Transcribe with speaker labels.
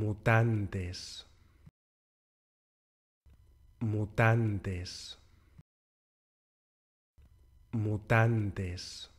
Speaker 1: mutantes, mutantes, mutantes.